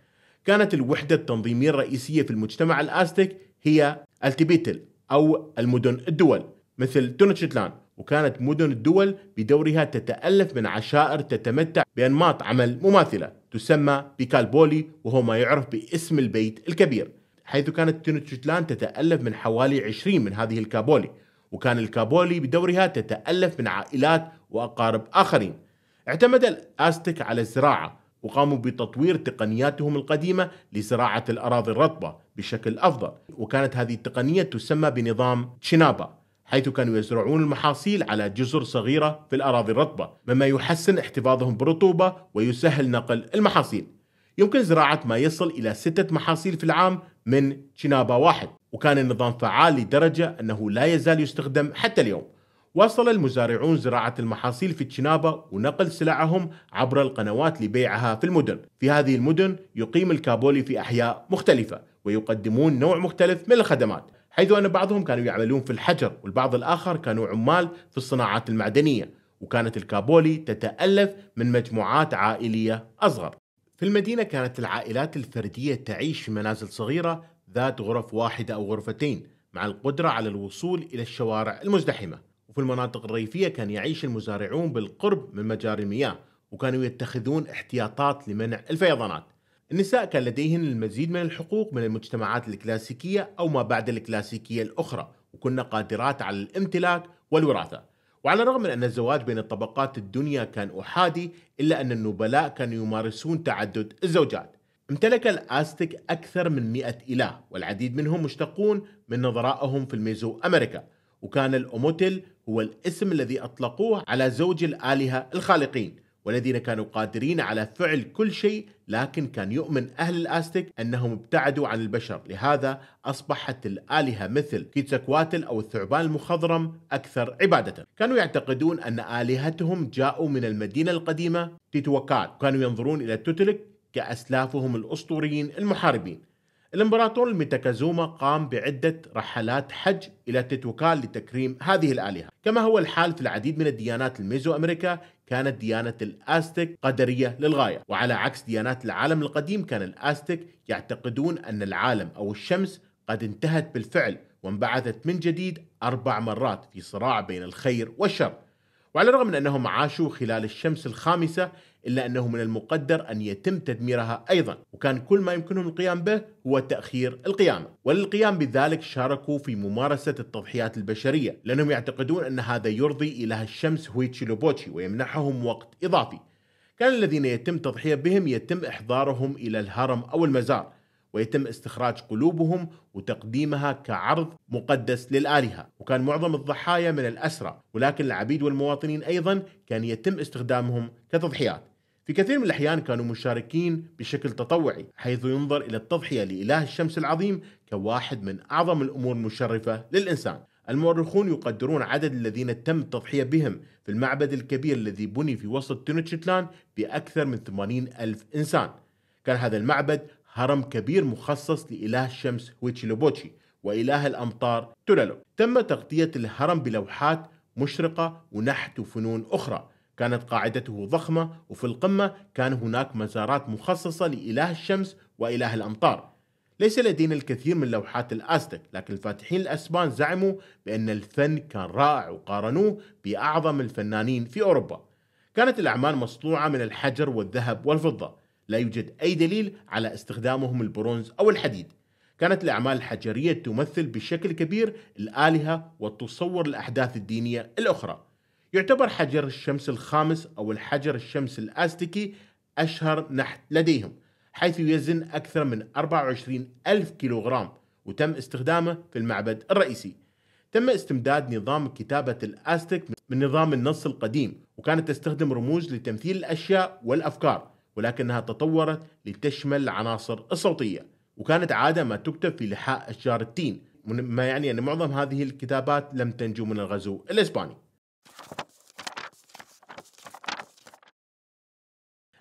كانت الوحدة التنظيمية الرئيسية في المجتمع الأزتك هي التبيتل أو المدن الدول مثل تونتشتلان وكانت مدن الدول بدورها تتألف من عشائر تتمتع بأنماط عمل مماثلة تسمى بيكالبولي وهو ما يعرف باسم البيت الكبير حيث كانت تونتشتلان تتألف من حوالي 20 من هذه الكابولي وكان الكابولي بدورها تتألف من عائلات وأقارب آخرين اعتمد الأستك على الزراعة وقاموا بتطوير تقنياتهم القديمة لزراعة الأراضي الرطبة بشكل أفضل وكانت هذه التقنية تسمى بنظام تشينابا حيث كانوا يزرعون المحاصيل على جزر صغيرة في الأراضي الرطبة مما يحسن احتفاظهم بالرطوبة ويسهل نقل المحاصيل يمكن زراعة ما يصل إلى ستة محاصيل في العام من تشينابا واحد وكان النظام فعال لدرجة أنه لا يزال يستخدم حتى اليوم واصل المزارعون زراعة المحاصيل في تشنابا ونقل سلعهم عبر القنوات لبيعها في المدن في هذه المدن يقيم الكابولي في أحياء مختلفة ويقدمون نوع مختلف من الخدمات حيث أن بعضهم كانوا يعملون في الحجر والبعض الآخر كانوا عمال في الصناعات المعدنية وكانت الكابولي تتألف من مجموعات عائلية أصغر في المدينة كانت العائلات الفردية تعيش في منازل صغيرة ذات غرف واحدة أو غرفتين مع القدرة على الوصول إلى الشوارع المزدحمة وفي المناطق الريفية كان يعيش المزارعون بالقرب من مجاري المياه وكانوا يتخذون احتياطات لمنع الفيضانات النساء كان لديهن المزيد من الحقوق من المجتمعات الكلاسيكية أو ما بعد الكلاسيكية الأخرى وكنا قادرات على الامتلاك والوراثة وعلى الرغم من أن الزواج بين الطبقات الدنيا كان أحادي إلا أن النبلاء كانوا يمارسون تعدد الزوجات امتلك الأزتك أكثر من مئة إله والعديد منهم مشتقون من نظرائهم في الميزو أمريكا وكان الأوموتل هو الاسم الذي أطلقوه على زوج الآلهة الخالقين والذين كانوا قادرين على فعل كل شيء لكن كان يؤمن أهل الأستك أنهم ابتعدوا عن البشر لهذا أصبحت الآلهة مثل كيتسكواتل أو الثعبان المخضرم أكثر عبادة كانوا يعتقدون أن آلهتهم جاءوا من المدينة القديمة تيتوكات كانوا ينظرون إلى توتلك كأسلافهم الأسطوريين المحاربين الإمبراطور الميتاكازوما قام بعدة رحلات حج إلى تتوكال لتكريم هذه الآلهة كما هو الحال في العديد من الديانات الميزو أمريكا كانت ديانة الآستيك قدرية للغاية وعلى عكس ديانات العالم القديم كان الآستيك يعتقدون أن العالم أو الشمس قد انتهت بالفعل وانبعثت من جديد أربع مرات في صراع بين الخير والشر وعلى الرغم من أنهم عاشوا خلال الشمس الخامسة إلا أنه من المقدر أن يتم تدميرها أيضا وكان كل ما يمكنهم القيام به هو تأخير القيامة وللقيام بذلك شاركوا في ممارسة التضحيات البشرية لأنهم يعتقدون أن هذا يرضي إله الشمس هويتشيلوبوتشي ويمنحهم وقت إضافي كان الذين يتم تضحية بهم يتم إحضارهم إلى الهرم أو المزار ويتم استخراج قلوبهم وتقديمها كعرض مقدس للآلهة وكان معظم الضحايا من الأسرى ولكن العبيد والمواطنين أيضا كان يتم استخدامهم كتضحيات في كثير من الأحيان كانوا مشاركين بشكل تطوعي حيث ينظر إلى التضحية لإله الشمس العظيم كواحد من أعظم الأمور المشرفة للإنسان المؤرخون يقدرون عدد الذين تم التضحية بهم في المعبد الكبير الذي بني في وسط تنوتشتلان بأكثر من 80 ألف إنسان كان هذا المعبد هرم كبير مخصص لإله الشمس هويتشيلوبوتشي وإله الأمطار تولالو تم تغطية الهرم بلوحات مشرقة ونحت وفنون أخرى كانت قاعدته ضخمة وفي القمة كان هناك مزارات مخصصة لإله الشمس وإله الأمطار ليس لدينا الكثير من لوحات الأزتك لكن الفاتحين الأسبان زعموا بأن الفن كان رائع وقارنوه بأعظم الفنانين في أوروبا كانت الأعمال مصنوعة من الحجر والذهب والفضة لا يوجد أي دليل على استخدامهم البرونز أو الحديد كانت الأعمال الحجرية تمثل بشكل كبير الآلهة وتصور الأحداث الدينية الأخرى يعتبر حجر الشمس الخامس أو الحجر الشمس الأزتكي أشهر نحت لديهم حيث يزن أكثر من 24 ألف كيلوغرام وتم استخدامه في المعبد الرئيسي تم استمداد نظام كتابة الأستك من نظام النص القديم وكانت تستخدم رموز لتمثيل الأشياء والأفكار ولكنها تطورت لتشمل العناصر الصوتية وكانت عادة ما تكتب في لحاء أشجار التين ما يعني أن معظم هذه الكتابات لم تنجو من الغزو الإسباني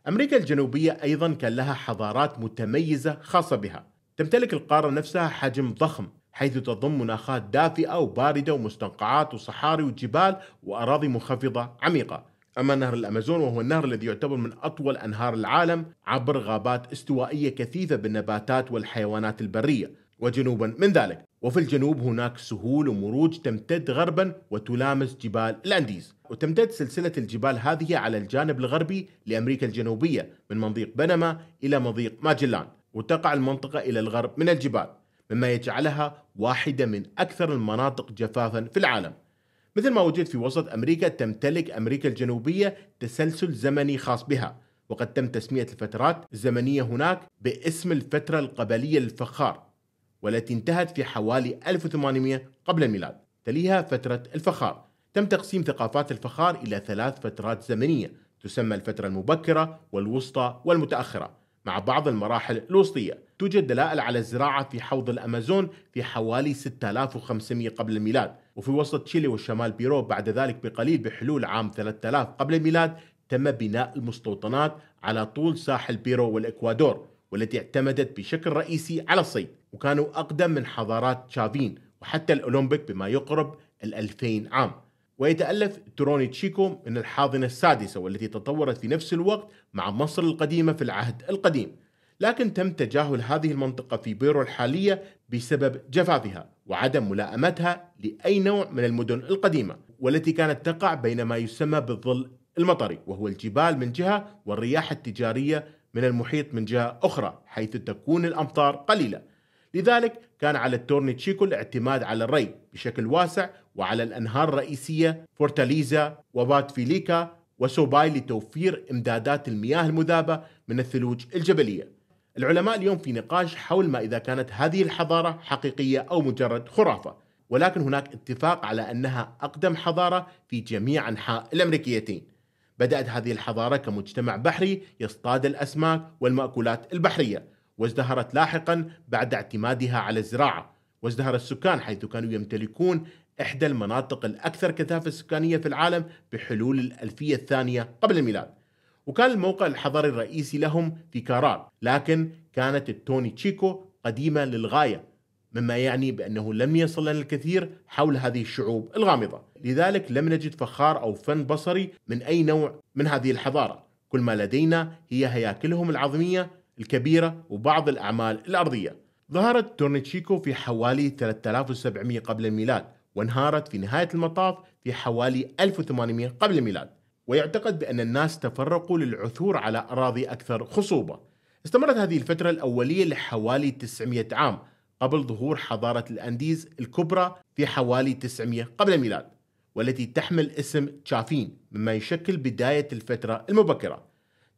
أمريكا الجنوبية أيضا كان لها حضارات متميزة خاصة بها تمتلك القارة نفسها حجم ضخم حيث تضم مناخات دافئة وباردة ومستنقعات وصحاري وجبال وأراضي منخفضة عميقة أما نهر الأمازون وهو النهر الذي يعتبر من أطول أنهار العالم عبر غابات استوائية كثيفة بالنباتات والحيوانات البرية وجنوبا من ذلك وفي الجنوب هناك سهول ومروج تمتد غربا وتلامس جبال الانديز وتمتد سلسلة الجبال هذه على الجانب الغربي لأمريكا الجنوبية من مضيق بنما إلى مضيق ماجلان وتقع المنطقة إلى الغرب من الجبال مما يجعلها واحدة من أكثر المناطق جفافا في العالم مثل ما وجد في وسط أمريكا تمتلك أمريكا الجنوبية تسلسل زمني خاص بها وقد تم تسمية الفترات الزمنية هناك باسم الفترة القبلية للفخار والتي انتهت في حوالي 1800 قبل الميلاد تليها فترة الفخار تم تقسيم ثقافات الفخار إلى ثلاث فترات زمنية تسمى الفترة المبكرة والوسطى والمتأخرة مع بعض المراحل الوسطية توجد دلائل على الزراعة في حوض الأمازون في حوالي 6500 قبل الميلاد وفي وسط تشيلي والشمال بيرو بعد ذلك بقليل بحلول عام 3000 قبل الميلاد تم بناء المستوطنات على طول ساحل بيرو والإكوادور والتي اعتمدت بشكل رئيسي على الصيد وكانوا أقدم من حضارات تشافين وحتى الأولمبيك بما يقرب الألفين عام ويتألف تروني تشيكو من الحاضنة السادسة والتي تطورت في نفس الوقت مع مصر القديمة في العهد القديم لكن تم تجاهل هذه المنطقة في بيرو الحالية بسبب جفافها وعدم ملائمتها لأي نوع من المدن القديمة والتي كانت تقع بين ما يسمى بالظل المطري وهو الجبال من جهة والرياح التجارية من المحيط من جهة أخرى حيث تكون الأمطار قليلة لذلك كان على التورني تشيكو الاعتماد على الري بشكل واسع وعلى الأنهار الرئيسية فورتاليزا وبات فيليكا وسوباي لتوفير إمدادات المياه المذابة من الثلوج الجبلية العلماء اليوم في نقاش حول ما إذا كانت هذه الحضارة حقيقية أو مجرد خرافة ولكن هناك اتفاق على أنها أقدم حضارة في جميع أنحاء الأمريكيتين بدأت هذه الحضارة كمجتمع بحري يصطاد الأسماك والمأكولات البحرية وازدهرت لاحقا بعد اعتمادها على الزراعة وازدهر السكان حيث كانوا يمتلكون إحدى المناطق الأكثر كثافة سكانية في العالم بحلول الألفية الثانية قبل الميلاد وكان الموقع الحضاري الرئيسي لهم في كارار لكن كانت التوني تشيكو قديمة للغاية مما يعني بأنه لم يصل لنا الكثير حول هذه الشعوب الغامضة لذلك لم نجد فخار أو فن بصري من أي نوع من هذه الحضارة كل ما لدينا هي هياكلهم العظمية الكبيرة وبعض الأعمال الأرضية ظهرت تورنيتشيكو في حوالي 3700 قبل الميلاد وانهارت في نهاية المطاف في حوالي 1800 قبل الميلاد ويعتقد بأن الناس تفرقوا للعثور على أراضي أكثر خصوبة استمرت هذه الفترة الأولية لحوالي 900 عام قبل ظهور حضارة الأنديز الكبرى في حوالي 900 قبل الميلاد والتي تحمل اسم تشافين مما يشكل بداية الفترة المبكرة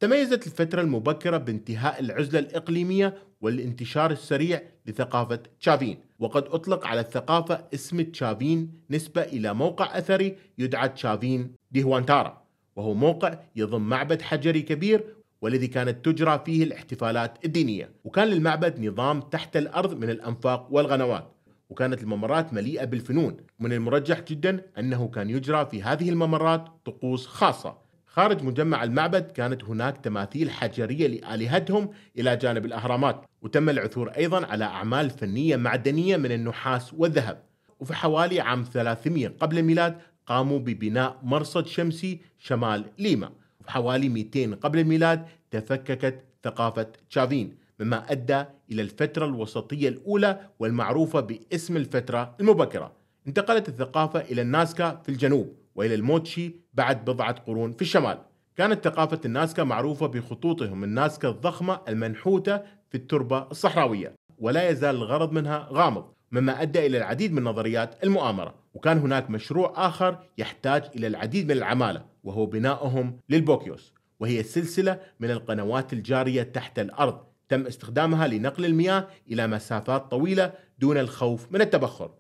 تميزت الفترة المبكرة بانتهاء العزلة الإقليمية والانتشار السريع لثقافة تشافين وقد أطلق على الثقافة اسم تشافين نسبة إلى موقع أثري يدعى تشافين ديهوانتارا وهو موقع يضم معبد حجري كبير والذي كانت تجرى فيه الاحتفالات الدينية وكان للمعبد نظام تحت الأرض من الأنفاق والغنوات وكانت الممرات مليئة بالفنون من المرجح جدا أنه كان يجرى في هذه الممرات طقوس خاصة خارج مجمع المعبد كانت هناك تماثيل حجرية لآلهتهم إلى جانب الأهرامات وتم العثور أيضا على أعمال فنية معدنية من النحاس والذهب وفي حوالي عام 300 قبل الميلاد قاموا ببناء مرصد شمسي شمال ليما حوالي 200 قبل الميلاد تفككت ثقافة تشافين مما أدى إلى الفترة الوسطية الأولى والمعروفة باسم الفترة المبكرة انتقلت الثقافة إلى النازكا في الجنوب وإلى الموتشي بعد بضعة قرون في الشمال كانت ثقافة النازكا معروفة بخطوطهم النازكا الضخمة المنحوتة في التربة الصحراوية ولا يزال الغرض منها غامض مما أدى إلى العديد من نظريات المؤامرة وكان هناك مشروع آخر يحتاج إلى العديد من العمالة وهو بنائهم للبوكيوس وهي سلسلة من القنوات الجارية تحت الأرض تم استخدامها لنقل المياه إلى مسافات طويلة دون الخوف من التبخر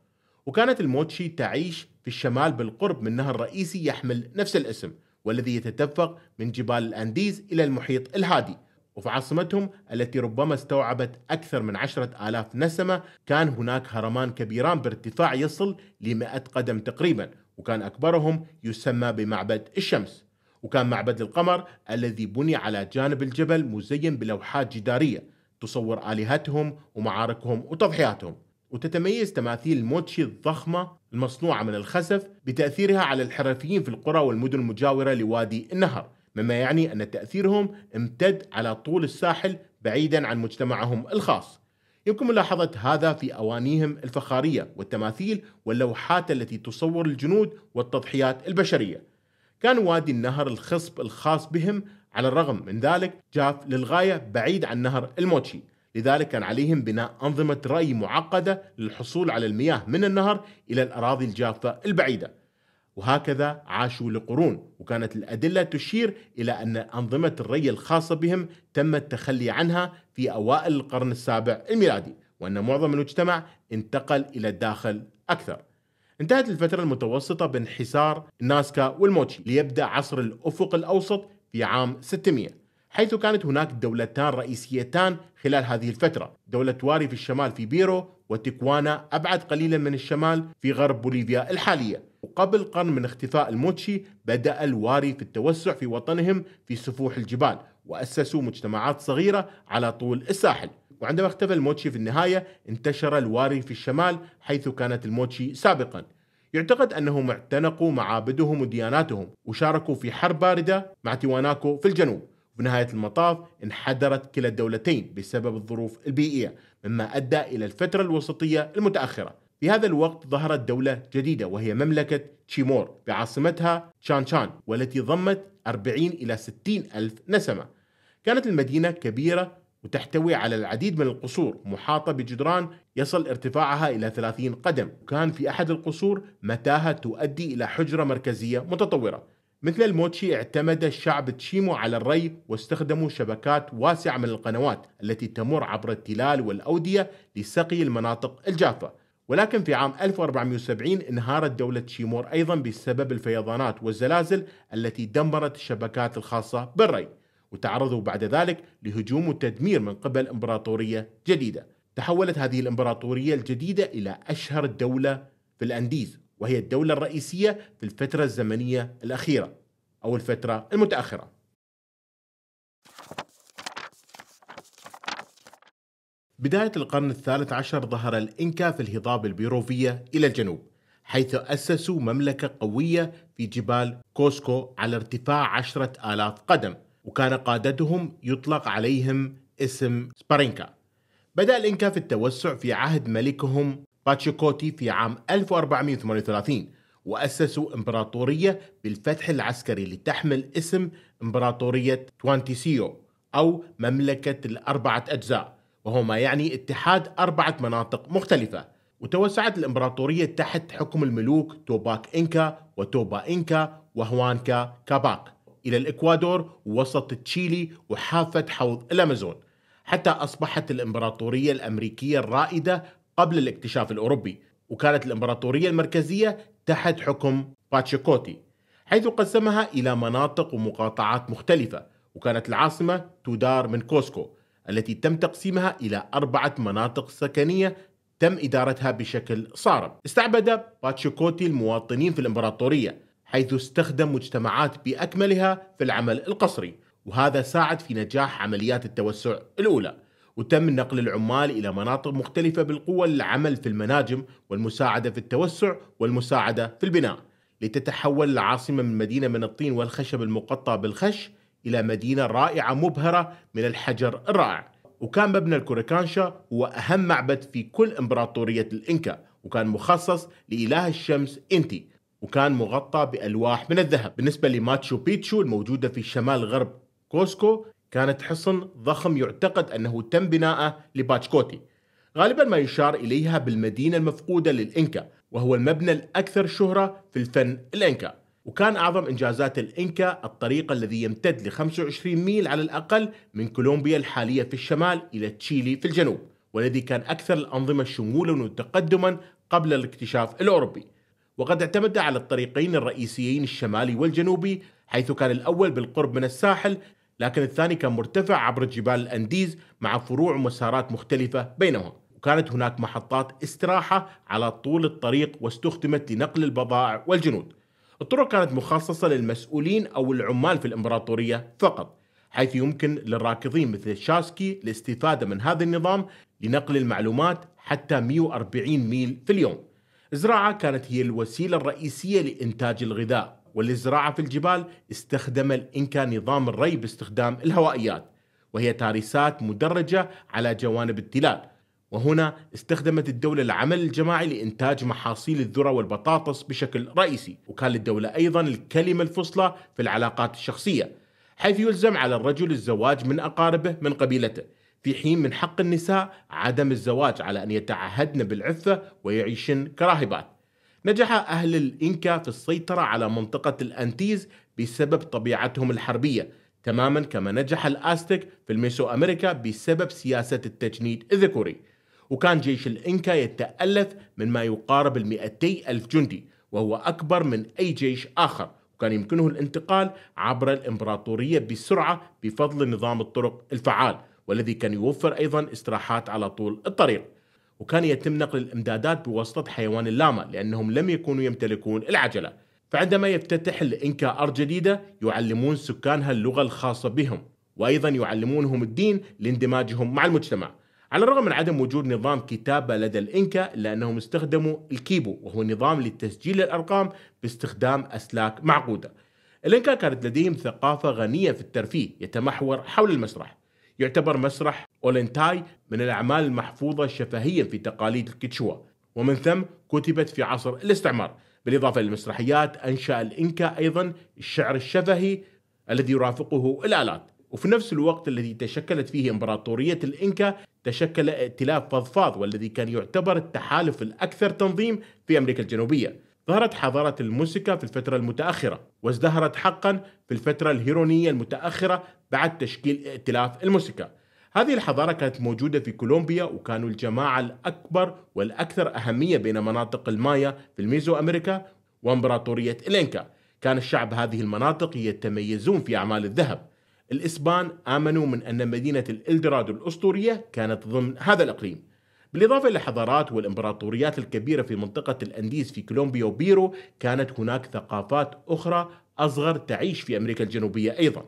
وكانت الموتشي تعيش في الشمال بالقرب من نهر رئيسي يحمل نفس الاسم والذي يتدفق من جبال الأنديز إلى المحيط الهادي وفي عاصمتهم التي ربما استوعبت أكثر من عشرة آلاف نسمة كان هناك هرمان كبيران بارتفاع يصل لمئة قدم تقريبا وكان أكبرهم يسمى بمعبد الشمس وكان معبد القمر الذي بني على جانب الجبل مزين بلوحات جدارية تصور آلهتهم ومعاركهم وتضحياتهم وتتميز تماثيل الموتشي الضخمة المصنوعة من الخسف بتأثيرها على الحرفيين في القرى والمدن المجاورة لوادي النهر مما يعني أن تأثيرهم امتد على طول الساحل بعيدا عن مجتمعهم الخاص يمكن ملاحظة هذا في أوانيهم الفخارية والتماثيل واللوحات التي تصور الجنود والتضحيات البشرية كان وادي النهر الخصب الخاص بهم على الرغم من ذلك جاف للغاية بعيد عن نهر الموتشي لذلك كان عليهم بناء أنظمة رأي معقدة للحصول على المياه من النهر إلى الأراضي الجافة البعيدة وهكذا عاشوا لقرون وكانت الأدلة تشير إلى أن أنظمة الري الخاصة بهم تم التخلي عنها في أوائل القرن السابع الميلادي وأن معظم المجتمع انتقل إلى الداخل أكثر انتهت الفترة المتوسطة بانحسار ناسكا والموتشي ليبدأ عصر الأفق الأوسط في عام 600 حيث كانت هناك دولتان رئيسيتان خلال هذه الفترة دولة واري في الشمال في بيرو وتكوانا أبعد قليلا من الشمال في غرب بوليفيا الحالية وقبل قرن من اختفاء الموتشي بدأ الواري في التوسع في وطنهم في سفوح الجبال وأسسوا مجتمعات صغيرة على طول الساحل وعندما اختفى الموتشي في النهاية انتشر الواري في الشمال حيث كانت الموتشي سابقا يعتقد أنهم اعتنقوا معابدهم ودياناتهم وشاركوا في حرب باردة مع تيواناكو في الجنوب وبنهاية المطاف انحدرت كلا الدولتين بسبب الظروف البيئية مما أدى إلى الفترة الوسطية المتأخرة في هذا الوقت ظهرت دولة جديدة وهي مملكة تشيمور بعاصمتها تشانشان والتي ضمت 40 إلى 60 ألف نسمة كانت المدينة كبيرة وتحتوي على العديد من القصور محاطة بجدران يصل ارتفاعها إلى 30 قدم وكان في أحد القصور متاهة تؤدي إلى حجرة مركزية متطورة مثل الموتشي اعتمد الشعب تشيمو على الري واستخدموا شبكات واسعة من القنوات التي تمر عبر التلال والأودية لسقي المناطق الجافة ولكن في عام 1470 انهارت دولة تشيمور أيضا بسبب الفيضانات والزلازل التي دمرت الشبكات الخاصة بالري وتعرضوا بعد ذلك لهجوم وتدمير من قبل إمبراطورية جديدة تحولت هذه الإمبراطورية الجديدة إلى أشهر دولة في الأنديز وهي الدولة الرئيسية في الفترة الزمنية الأخيرة أو الفترة المتأخرة. بداية القرن الثالث عشر ظهر الإنكا في الهضاب البيروفية إلى الجنوب، حيث أسسوا مملكة قوية في جبال كوسكو على ارتفاع عشرة آلاف قدم، وكان قادتهم يطلق عليهم اسم سبارينكا. بدأ الإنكا في التوسع في عهد ملكهم باتشيكوتي في عام 1438 وأسسوا إمبراطورية بالفتح العسكري لتحمل اسم إمبراطورية توانتيسيو أو مملكة الأربعة أجزاء وهو ما يعني اتحاد أربعة مناطق مختلفة وتوسعت الإمبراطورية تحت حكم الملوك توباك إنكا وتوبا إنكا وهوانكا كاباك إلى الإكوادور ووسط تشيلي وحافة حوض الأمازون حتى أصبحت الإمبراطورية الأمريكية الرائدة قبل الاكتشاف الأوروبي وكانت الإمبراطورية المركزية تحت حكم باتشيكوتي حيث قسمها إلى مناطق ومقاطعات مختلفة وكانت العاصمة تدار من كوسكو التي تم تقسيمها إلى أربعة مناطق سكنية تم إدارتها بشكل صارم استعبد باتشيكوتي المواطنين في الإمبراطورية حيث استخدم مجتمعات بأكملها في العمل القصري وهذا ساعد في نجاح عمليات التوسع الأولى وتم نقل العمال إلى مناطق مختلفة بالقوة للعمل في المناجم والمساعدة في التوسع والمساعدة في البناء لتتحول العاصمة من مدينة من الطين والخشب المقطع بالخش إلى مدينة رائعة مبهرة من الحجر الرائع وكان مبنى الكوريكانشا هو أهم معبد في كل إمبراطورية الإنكا وكان مخصص لإله الشمس إنتي وكان مغطى بألواح من الذهب بالنسبة لماتشو بيتشو الموجودة في شمال غرب كوسكو كانت حصن ضخم يعتقد أنه تم بناءه لباتشكوتي غالبا ما يشار إليها بالمدينة المفقودة للإنكا وهو المبنى الأكثر شهرة في الفن الإنكا وكان أعظم إنجازات الإنكا الطريق الذي يمتد ل 25 ميل على الأقل من كولومبيا الحالية في الشمال إلى تشيلي في الجنوب والذي كان أكثر الأنظمة شمولا وتقدما قبل الاكتشاف الأوروبي وقد اعتمد على الطريقين الرئيسيين الشمالي والجنوبي حيث كان الأول بالقرب من الساحل لكن الثاني كان مرتفع عبر جبال الأنديز مع فروع ومسارات مختلفة بينهم وكانت هناك محطات استراحة على طول الطريق واستخدمت لنقل البضائع والجنود الطرق كانت مخصصة للمسؤولين أو العمال في الإمبراطورية فقط حيث يمكن للراكضين مثل شاسكي الاستفادة من هذا النظام لنقل المعلومات حتى 140 ميل في اليوم الزراعة كانت هي الوسيلة الرئيسية لإنتاج الغذاء والزراعة في الجبال استخدم الإنكا نظام الري باستخدام الهوائيات وهي تاريسات مدرجة على جوانب التلال وهنا استخدمت الدولة العمل الجماعي لإنتاج محاصيل الذرة والبطاطس بشكل رئيسي وكان للدولة أيضا الكلمة الفصلى في العلاقات الشخصية حيث يلزم على الرجل الزواج من أقاربه من قبيلته في حين من حق النساء عدم الزواج على أن يتعهدن بالعفة ويعيشن كراهبات نجح أهل الإنكا في السيطرة على منطقة الأنتيز بسبب طبيعتهم الحربية تماما كما نجح الأستك في الميسو أمريكا بسبب سياسة التجنيد الذكوري وكان جيش الإنكا يتألف من ما يقارب المئتي ألف جندي وهو أكبر من أي جيش آخر وكان يمكنه الانتقال عبر الإمبراطورية بسرعة بفضل نظام الطرق الفعال والذي كان يوفر أيضا استراحات على طول الطريق وكان يتم نقل الامدادات بواسطة حيوان اللاما لأنهم لم يكونوا يمتلكون العجلة فعندما يفتتح الإنكا أرض جديدة يعلمون سكانها اللغة الخاصة بهم وأيضا يعلمونهم الدين لاندماجهم مع المجتمع على الرغم من عدم وجود نظام كتابة لدى الإنكا إلا أنهم استخدموا الكيبو وهو نظام لتسجيل الأرقام باستخدام أسلاك معقودة الإنكا كانت لديهم ثقافة غنية في الترفيه يتمحور حول المسرح يعتبر مسرح أولنتاي من الأعمال المحفوظة شفهيا في تقاليد الكتشوا ومن ثم كتبت في عصر الاستعمار بالإضافة للمسرحيات أنشأ الإنكا أيضا الشعر الشفهي الذي يرافقه الآلات وفي نفس الوقت الذي تشكلت فيه إمبراطورية الإنكا تشكل ائتلاف فضفاض والذي كان يعتبر التحالف الأكثر تنظيم في أمريكا الجنوبية ظهرت حضارة الموسيقى في الفترة المتأخرة وازدهرت حقا في الفترة الهيرونية المتأخرة بعد تشكيل ائتلاف الموسيقى هذه الحضارة كانت موجودة في كولومبيا وكانوا الجماعة الأكبر والأكثر أهمية بين مناطق المايا في الميزو أمريكا وإمبراطورية إلينكا كان الشعب هذه المناطق يتميزون في أعمال الذهب الإسبان آمنوا من أن مدينة الإلدرادو الأسطورية كانت ضمن هذا الإقليم بالإضافة إلى الحضارات والإمبراطوريات الكبيرة في منطقة الأنديز في كولومبيا وبيرو كانت هناك ثقافات أخرى أصغر تعيش في أمريكا الجنوبية أيضاً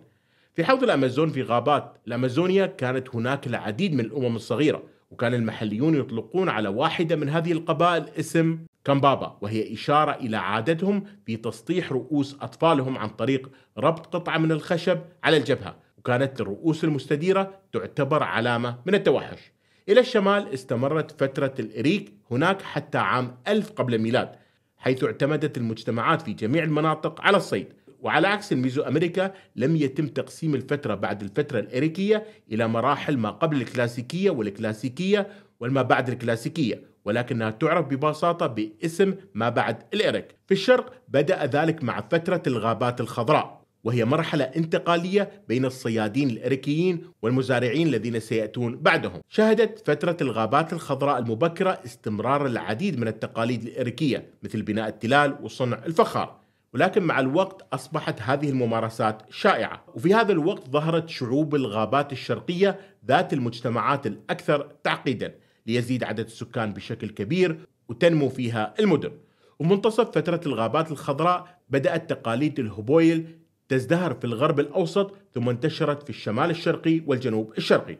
في حوض الأمازون في غابات الأمازونيا كانت هناك العديد من الأمم الصغيرة وكان المحليون يطلقون على واحدة من هذه القبائل اسم كامبابا وهي إشارة إلى عادتهم في تسطيح رؤوس أطفالهم عن طريق ربط قطعة من الخشب على الجبهة وكانت الرؤوس المستديرة تعتبر علامة من التوحش إلى الشمال استمرت فترة الإريك هناك حتى عام 1000 قبل الميلاد حيث اعتمدت المجتمعات في جميع المناطق على الصيد وعلى عكس الميزو أمريكا لم يتم تقسيم الفترة بعد الفترة الأريكية إلى مراحل ما قبل الكلاسيكية والكلاسيكية والما بعد الكلاسيكية ولكنها تعرف ببساطة باسم ما بعد الإريك في الشرق بدأ ذلك مع فترة الغابات الخضراء وهي مرحلة انتقالية بين الصيادين الأريكيين والمزارعين الذين سيأتون بعدهم شهدت فترة الغابات الخضراء المبكرة استمرار العديد من التقاليد الأريكية مثل بناء التلال وصنع الفخار ولكن مع الوقت أصبحت هذه الممارسات شائعة وفي هذا الوقت ظهرت شعوب الغابات الشرقية ذات المجتمعات الأكثر تعقيدا ليزيد عدد السكان بشكل كبير وتنمو فيها المدن ومنتصف فترة الغابات الخضراء بدأت تقاليد الهبويل تزدهر في الغرب الأوسط ثم انتشرت في الشمال الشرقي والجنوب الشرقي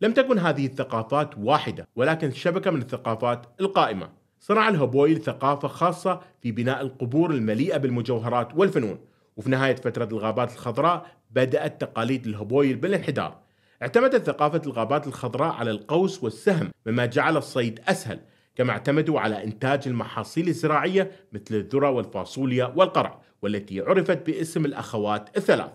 لم تكن هذه الثقافات واحدة ولكن شبكة من الثقافات القائمة صنع الهبويل ثقافة خاصة في بناء القبور المليئة بالمجوهرات والفنون وفي نهاية فترة الغابات الخضراء بدأت تقاليد الهبويل بالانحدار اعتمدت ثقافة الغابات الخضراء على القوس والسهم مما جعل الصيد أسهل كما اعتمدوا على إنتاج المحاصيل الزراعية مثل الذرة والفاصوليا والقرع والتي عرفت باسم الأخوات الثلاث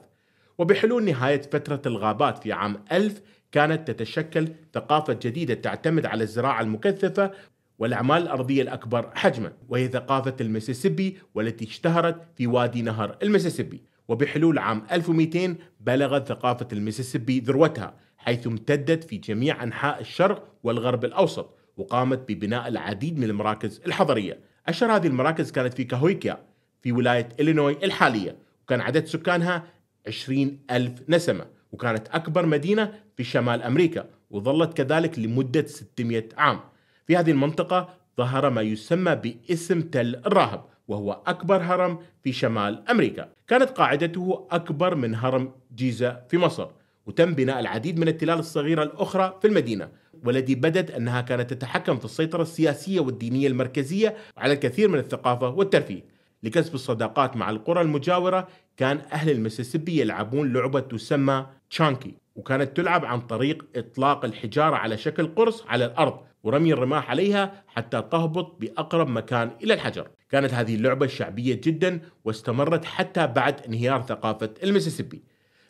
وبحلول نهاية فترة الغابات في عام 1000 كانت تتشكل ثقافة جديدة تعتمد على الزراعة المكثفة والأعمال الأرضية الأكبر حجما وهي ثقافة المسيسيبي والتي اشتهرت في وادي نهر المسيسيبي وبحلول عام 1200 بلغت ثقافة المسيسيبي ذروتها حيث امتدت في جميع أنحاء الشرق والغرب الأوسط وقامت ببناء العديد من المراكز الحضرية أشهر هذه المراكز كانت في كاهويكيا في ولاية إلينوي الحالية وكان عدد سكانها 20 ألف نسمة وكانت أكبر مدينة في شمال أمريكا وظلت كذلك لمدة 600 عام في هذه المنطقة ظهر ما يسمى باسم تل الراهب وهو أكبر هرم في شمال أمريكا كانت قاعدته أكبر من هرم جيزة في مصر وتم بناء العديد من التلال الصغيرة الأخرى في المدينة والتي بدت أنها كانت تتحكم في السيطرة السياسية والدينية المركزية على الكثير من الثقافة والترفيه لكسب الصداقات مع القرى المجاورة كان أهل المسيسيبي يلعبون لعبة تسمى تشانكي وكانت تلعب عن طريق إطلاق الحجارة على شكل قرص على الأرض ورمي الرماح عليها حتى تهبط بأقرب مكان إلى الحجر كانت هذه اللعبة شعبية جدا واستمرت حتى بعد انهيار ثقافة المسيسيبي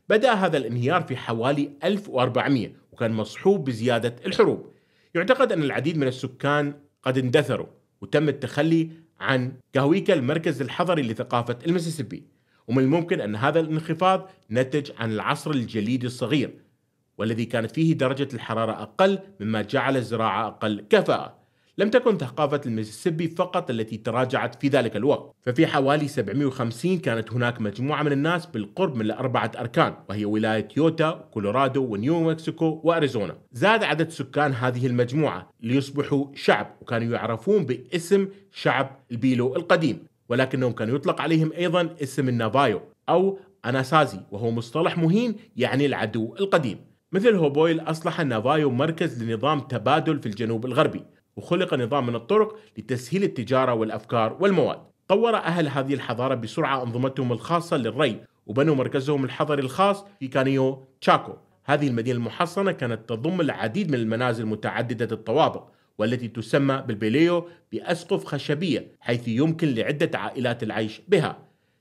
بدأ هذا الانهيار في حوالي 1400 وكان مصحوب بزيادة الحروب يعتقد أن العديد من السكان قد اندثروا وتم التخلي عن كهويكا المركز الحضري لثقافة المسيسيبي ومن الممكن أن هذا الانخفاض نتج عن العصر الجليدي الصغير والذي كانت فيه درجة الحرارة أقل مما جعل الزراعة أقل كفاءة لم تكن ثقافة المسيسيبي فقط التي تراجعت في ذلك الوقت ففي حوالي 750 كانت هناك مجموعة من الناس بالقرب من الأربعة أركان وهي ولاية يوتا كولورادو ونيو مكسيكو وأريزونا زاد عدد سكان هذه المجموعة ليصبحوا شعب وكانوا يعرفون باسم شعب البيلو القديم ولكنهم كان يطلق عليهم أيضا اسم النافايو أو أناسازي وهو مصطلح مهين يعني العدو القديم مثل هوبويل أصلح نافايو مركز لنظام تبادل في الجنوب الغربي وخلق نظام من الطرق لتسهيل التجارة والأفكار والمواد طور أهل هذه الحضارة بسرعة أنظمتهم الخاصة للري وبنوا مركزهم الحضري الخاص في كانيو تشاكو هذه المدينة المحصنة كانت تضم العديد من المنازل متعددة الطوابق والتي تسمى بالبيليو بأسقف خشبية حيث يمكن لعدة عائلات العيش بها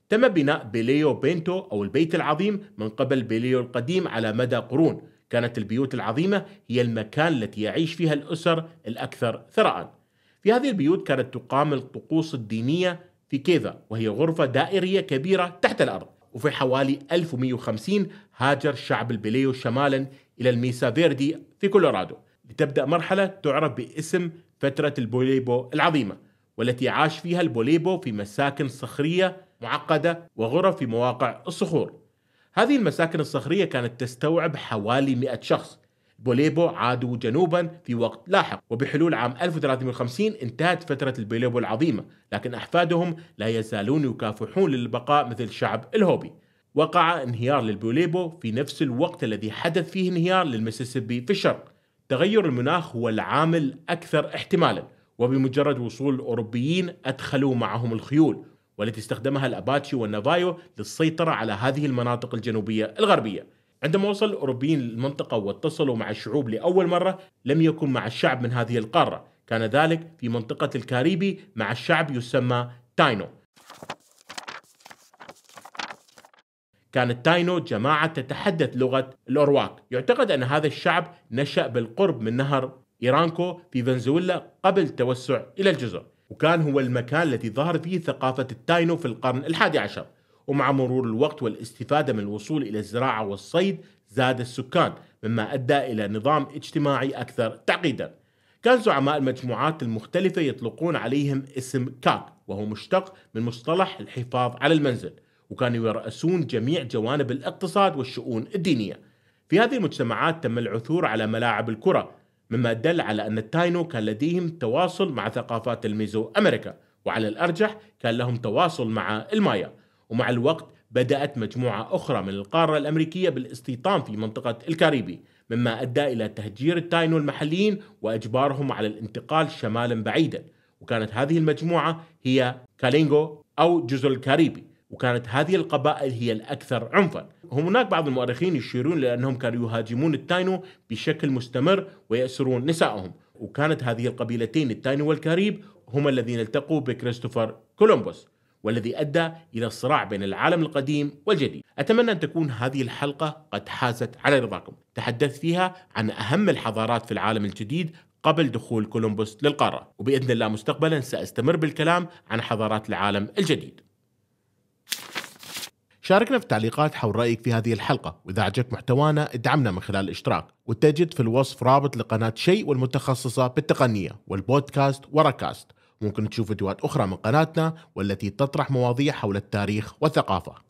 تم بناء بيليو بينتو أو البيت العظيم من قبل بيليو القديم على مدى قرون كانت البيوت العظيمة هي المكان التي يعيش فيها الأسر الأكثر ثراء في هذه البيوت كانت تقام الطقوس الدينية في كيذا وهي غرفة دائرية كبيرة تحت الأرض وفي حوالي 1150 هاجر شعب البليو شمالا إلى الميسا فيردي في كولورادو لتبدأ مرحلة تعرف باسم فترة البوليبو العظيمة والتي عاش فيها البوليبو في مساكن صخرية معقدة وغرف في مواقع الصخور هذه المساكن الصخرية كانت تستوعب حوالي 100 شخص بوليبو عادوا جنوبا في وقت لاحق وبحلول عام 1350 انتهت فترة البوليبو العظيمة لكن أحفادهم لا يزالون يكافحون للبقاء مثل شعب الهوبي وقع انهيار للبوليبو في نفس الوقت الذي حدث فيه انهيار للمسيسيبي في الشرق تغير المناخ هو العامل أكثر احتمالا وبمجرد وصول الأوروبيين أدخلوا معهم الخيول والتي استخدمها الأباتشي والنافايو للسيطرة على هذه المناطق الجنوبية الغربية عندما وصل الأوروبيين للمنطقة واتصلوا مع الشعوب لأول مرة لم يكن مع الشعب من هذه القارة كان ذلك في منطقة الكاريبي مع الشعب يسمى تاينو كانت تاينو جماعة تتحدث لغة الأورواك يعتقد أن هذا الشعب نشأ بالقرب من نهر إيرانكو في فنزويلا قبل التوسع إلى الجزر وكان هو المكان الذي ظهر فيه ثقافة التاينو في القرن الحادي عشر ومع مرور الوقت والاستفادة من الوصول إلى الزراعة والصيد زاد السكان مما أدى إلى نظام اجتماعي أكثر تعقيدا كان زعماء المجموعات المختلفة يطلقون عليهم اسم كاك وهو مشتق من مصطلح الحفاظ على المنزل وكانوا يرأسون جميع جوانب الاقتصاد والشؤون الدينية في هذه المجتمعات تم العثور على ملاعب الكرة مما دل على أن التاينو كان لديهم تواصل مع ثقافات الميزو أمريكا وعلى الأرجح كان لهم تواصل مع المايا ومع الوقت بدأت مجموعة أخرى من القارة الأمريكية بالاستيطان في منطقة الكاريبي مما أدى إلى تهجير التاينو المحليين وإجبارهم على الانتقال شمالا بعيدا وكانت هذه المجموعة هي كالينغو أو جزر الكاريبي وكانت هذه القبائل هي الأكثر عنفا هناك بعض المؤرخين يشيرون لأنهم كانوا يهاجمون التاينو بشكل مستمر ويأسرون نسائهم وكانت هذه القبيلتين التاينو والكاريب هما الذين التقوا بكريستوفر كولومبوس والذي أدى إلى الصراع بين العالم القديم والجديد أتمنى أن تكون هذه الحلقة قد حازت على رضاكم تحدثت فيها عن أهم الحضارات في العالم الجديد قبل دخول كولومبوس للقارة وبإذن الله مستقبلا سأستمر بالكلام عن حضارات العالم الجديد شاركنا في التعليقات حول رأيك في هذه الحلقة وإذا عجبك محتوانا ادعمنا من خلال الاشتراك وتجد في الوصف رابط لقناة شيء والمتخصصة بالتقنية والبودكاست وراكاست ممكن تشوف فيديوهات أخرى من قناتنا والتي تطرح مواضيع حول التاريخ والثقافة